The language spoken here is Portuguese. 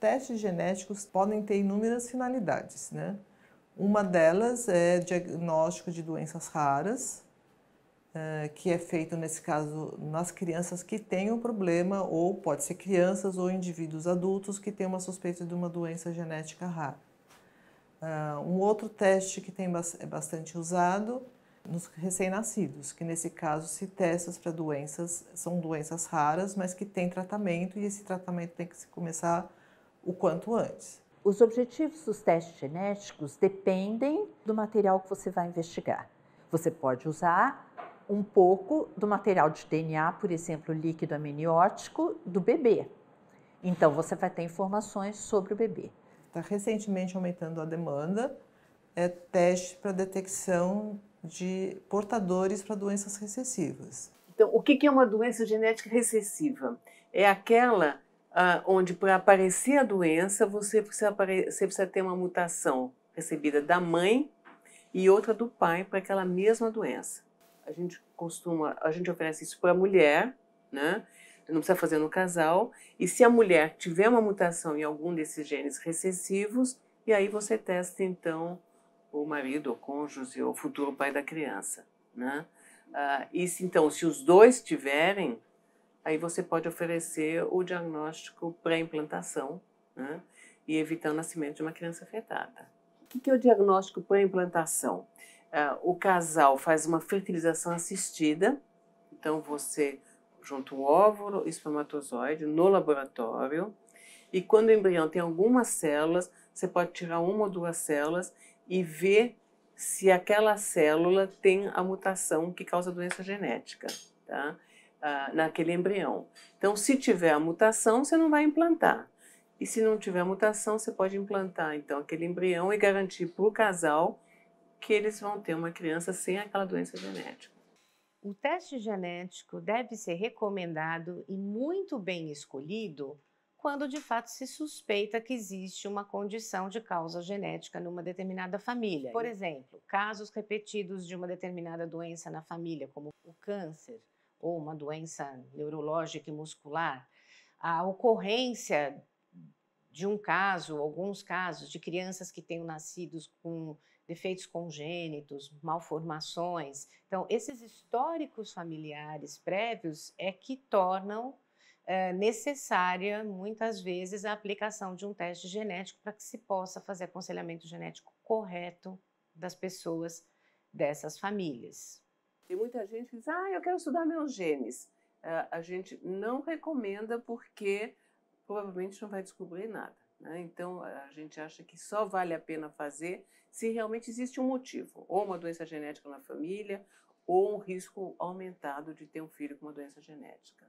testes genéticos podem ter inúmeras finalidades, né? Uma delas é diagnóstico de doenças raras, é, que é feito nesse caso nas crianças que têm o um problema, ou pode ser crianças ou indivíduos adultos que têm uma suspeita de uma doença genética rara. Ah, um outro teste que tem é bastante usado nos recém-nascidos, que nesse caso se testa para doenças, são doenças raras, mas que têm tratamento e esse tratamento tem que se começar o quanto antes. Os objetivos dos testes genéticos dependem do material que você vai investigar. Você pode usar um pouco do material de DNA, por exemplo, líquido amniótico do bebê. Então você vai ter informações sobre o bebê. Está recentemente aumentando a demanda é teste para detecção de portadores para doenças recessivas. Então, o que é uma doença genética recessiva? É aquela ah, onde para aparecer a doença você precisa, você precisa ter uma mutação recebida da mãe e outra do pai para aquela mesma doença. A gente costuma, a gente oferece isso para a mulher, né? Não precisa fazer no casal. E se a mulher tiver uma mutação em algum desses genes recessivos, e aí você testa então o marido, o cônjuge, ou o futuro pai da criança, né? Ah, e se então, se os dois tiverem, aí você pode oferecer o diagnóstico pré-implantação, né? E evitar o nascimento de uma criança afetada. O que é o diagnóstico pré-implantação? É, o casal faz uma fertilização assistida, então você junta o óvulo, espermatozoide no laboratório, e quando o embrião tem algumas células, você pode tirar uma ou duas células e ver se aquela célula tem a mutação que causa doença genética, tá? Ah, naquele embrião. Então, se tiver a mutação, você não vai implantar. E se não tiver a mutação, você pode implantar então aquele embrião e garantir para o casal que eles vão ter uma criança sem aquela doença genética. O teste genético deve ser recomendado e muito bem escolhido quando de fato se suspeita que existe uma condição de causa genética numa determinada família. Por exemplo, casos repetidos de uma determinada doença na família, como o câncer, ou uma doença neurológica e muscular, a ocorrência de um caso, alguns casos, de crianças que tenham nascido com defeitos congênitos, malformações. Então, esses históricos familiares prévios é que tornam é, necessária, muitas vezes, a aplicação de um teste genético para que se possa fazer aconselhamento genético correto das pessoas dessas famílias. Tem muita gente que diz, ah, eu quero estudar meus genes. Uh, a gente não recomenda porque provavelmente não vai descobrir nada. Né? Então a gente acha que só vale a pena fazer se realmente existe um motivo, ou uma doença genética na família, ou um risco aumentado de ter um filho com uma doença genética.